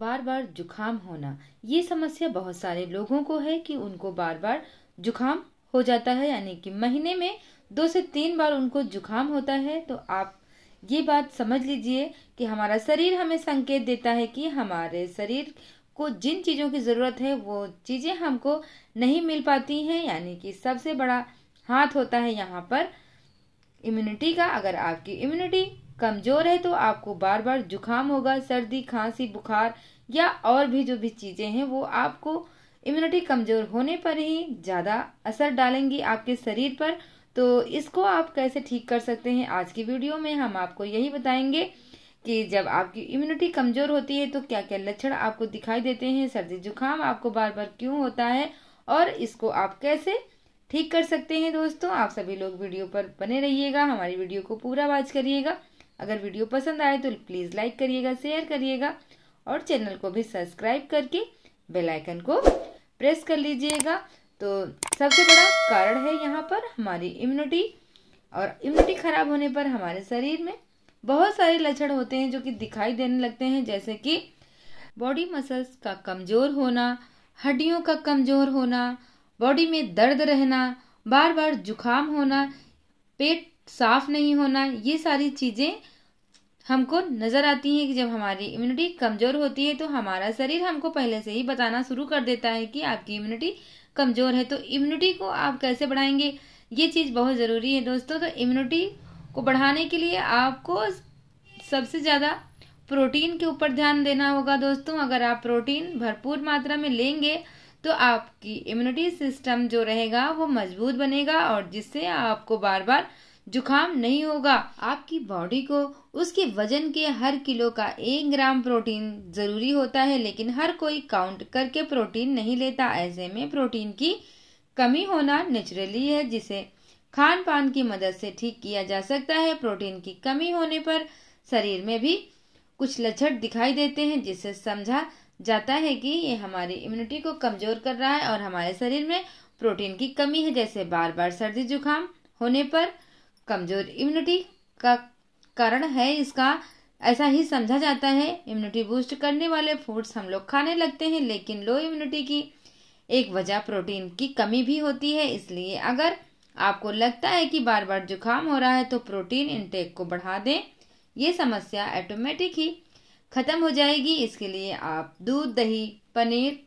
बार बार जुखाम होना ये समस्या बहुत सारे लोगों को है कि उनको बार बार जुखाम हो जाता है यानी कि महीने में दो से तीन बार उनको जुखाम होता है तो आप ये बात समझ लीजिए कि हमारा शरीर हमें संकेत देता है कि हमारे शरीर को जिन चीज़ों की ज़रूरत है वो चीज़ें हमको नहीं मिल पाती हैं यानी कि सबसे बड़ा हाथ होता है यहाँ पर इम्यूनिटी का अगर आपकी इम्यूनिटी कमज़ोर है तो आपको बार बार जुकाम होगा सर्दी खांसी बुखार या और भी जो भी चीज़ें हैं वो आपको इम्यूनिटी कमज़ोर होने पर ही ज़्यादा असर डालेंगी आपके शरीर पर तो इसको आप कैसे ठीक कर सकते हैं आज की वीडियो में हम आपको यही बताएंगे कि जब आपकी इम्यूनिटी कमज़ोर होती है तो क्या क्या लक्षण आपको दिखाई देते हैं सर्दी जुकाम आपको बार बार क्यों होता है और इसको आप कैसे ठीक कर सकते हैं दोस्तों आप सभी लोग वीडियो पर बने रहिएगा हमारी वीडियो को पूरा वॉच करिएगा अगर वीडियो पसंद आए तो प्लीज़ लाइक करिएगा शेयर करिएगा और चैनल को भी सब्सक्राइब करके बेल आइकन को प्रेस कर लीजिएगा तो सबसे बड़ा कारण है यहाँ पर हमारी इम्यूनिटी और इम्यूनिटी खराब होने पर हमारे शरीर में बहुत सारे लक्षण होते हैं जो कि दिखाई देने लगते हैं जैसे कि बॉडी मसल्स का कमज़ोर होना हड्डियों का कमज़ोर होना बॉडी में दर्द रहना बार बार जुखाम होना पेट साफ नहीं होना ये सारी चीज़ें हमको नज़र आती हैं कि जब हमारी इम्यूनिटी कमज़ोर होती है तो हमारा शरीर हमको पहले से ही बताना शुरू कर देता है कि आपकी इम्यूनिटी कमज़ोर है तो इम्यूनिटी को आप कैसे बढ़ाएंगे ये चीज़ बहुत ज़रूरी है दोस्तों तो इम्यूनिटी को बढ़ाने के लिए आपको सबसे ज़्यादा प्रोटीन के ऊपर ध्यान देना होगा दोस्तों अगर आप प्रोटीन भरपूर मात्रा में लेंगे तो आपकी इम्यूनिटी सिस्टम जो रहेगा वो मजबूत बनेगा और जिससे आपको बार बार जुखाम नहीं होगा आपकी बॉडी को उसके वजन के हर किलो का एक ग्राम प्रोटीन जरूरी होता है लेकिन हर कोई काउंट करके प्रोटीन नहीं लेता ऐसे में प्रोटीन की कमी होना नेचुरली है जिसे खान पान की मदद से ठीक किया जा सकता है प्रोटीन की कमी होने पर शरीर में भी कुछ लक्षण दिखाई देते हैं जिसे समझा जाता है कि ये हमारी इम्यूनिटी को कमज़ोर कर रहा है और हमारे शरीर में प्रोटीन की कमी है जैसे बार बार सर्दी जुकाम होने पर कमज़ोर इम्यूनिटी का कारण है इसका ऐसा ही समझा जाता है इम्यूनिटी बूस्ट करने वाले फूड्स हम लोग खाने लगते हैं लेकिन लो इम्यूनिटी की एक वजह प्रोटीन की कमी भी होती है इसलिए अगर आपको लगता है कि बार बार जुकाम हो रहा है तो प्रोटीन इनटेक को बढ़ा दें ये समस्या ऑटोमेटिक ही खत्म हो जाएगी इसके लिए आप दूध दही पनीर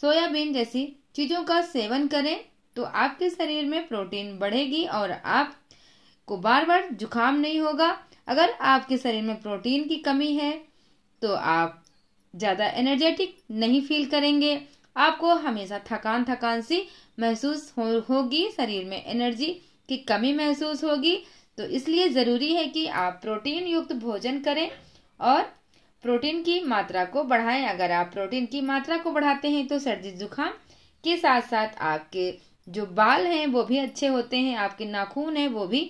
सोयाबीन जैसी चीज़ों का सेवन करें तो आपके शरीर में प्रोटीन बढ़ेगी और आप को बार बार जुखाम नहीं होगा अगर आपके शरीर में प्रोटीन की कमी है तो आप ज़्यादा एनर्जेटिक नहीं फील करेंगे आपको हमेशा थकान थकान सी महसूस हो होगी शरीर में एनर्जी की कमी महसूस होगी तो इसलिए ज़रूरी है कि आप प्रोटीन युक्त भोजन करें और प्रोटीन की मात्रा को बढ़ाएं अगर आप प्रोटीन की मात्रा को बढ़ाते हैं तो सर्दी जुकाम के साथ साथ आपके जो बाल हैं वो भी अच्छे होते हैं आपके नाखून हैं वो भी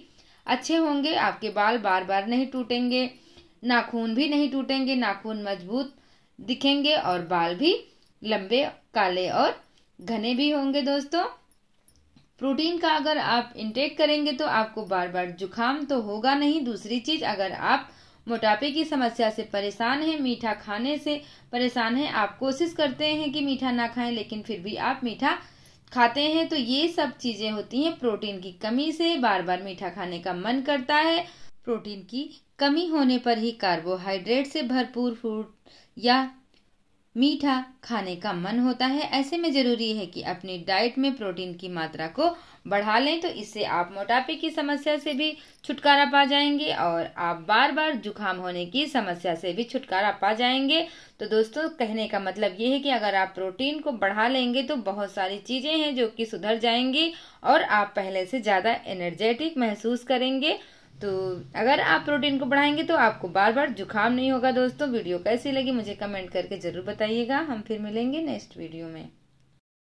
अच्छे होंगे आपके बाल बार बार नहीं टूटेंगे नाखून भी नहीं टूटेंगे नाखून मजबूत दिखेंगे और बाल भी लंबे काले और घने भी होंगे दोस्तों प्रोटीन का अगर आप इंटेक करेंगे तो आपको बार बार जुकाम तो होगा नहीं दूसरी चीज़ अगर आप मोटापे की समस्या से परेशान है मीठा खाने से परेशान है आप कोशिश करते हैं कि मीठा ना खाएं लेकिन फिर भी आप मीठा खाते हैं तो ये सब चीजें होती हैं प्रोटीन की कमी से बार बार मीठा खाने का मन करता है प्रोटीन की कमी होने पर ही कार्बोहाइड्रेट से भरपूर फ्रूट या मीठा खाने का मन होता है ऐसे में ज़रूरी है कि अपनी डाइट में प्रोटीन की मात्रा को बढ़ा लें तो इससे आप मोटापे की समस्या से भी छुटकारा पा जाएंगे और आप बार बार जुकाम होने की समस्या से भी छुटकारा पा जाएंगे तो दोस्तों कहने का मतलब ये है कि अगर आप प्रोटीन को बढ़ा लेंगे तो बहुत सारी चीज़ें हैं जो कि सुधर जाएंगी और आप पहले से ज़्यादा एनर्जेटिक महसूस करेंगे तो अगर आप प्रोटीन को बढ़ाएंगे तो आपको बार बार जुकाम नहीं होगा दोस्तों वीडियो कैसी लगी मुझे कमेंट करके ज़रूर बताइएगा हम फिर मिलेंगे नेक्स्ट वीडियो में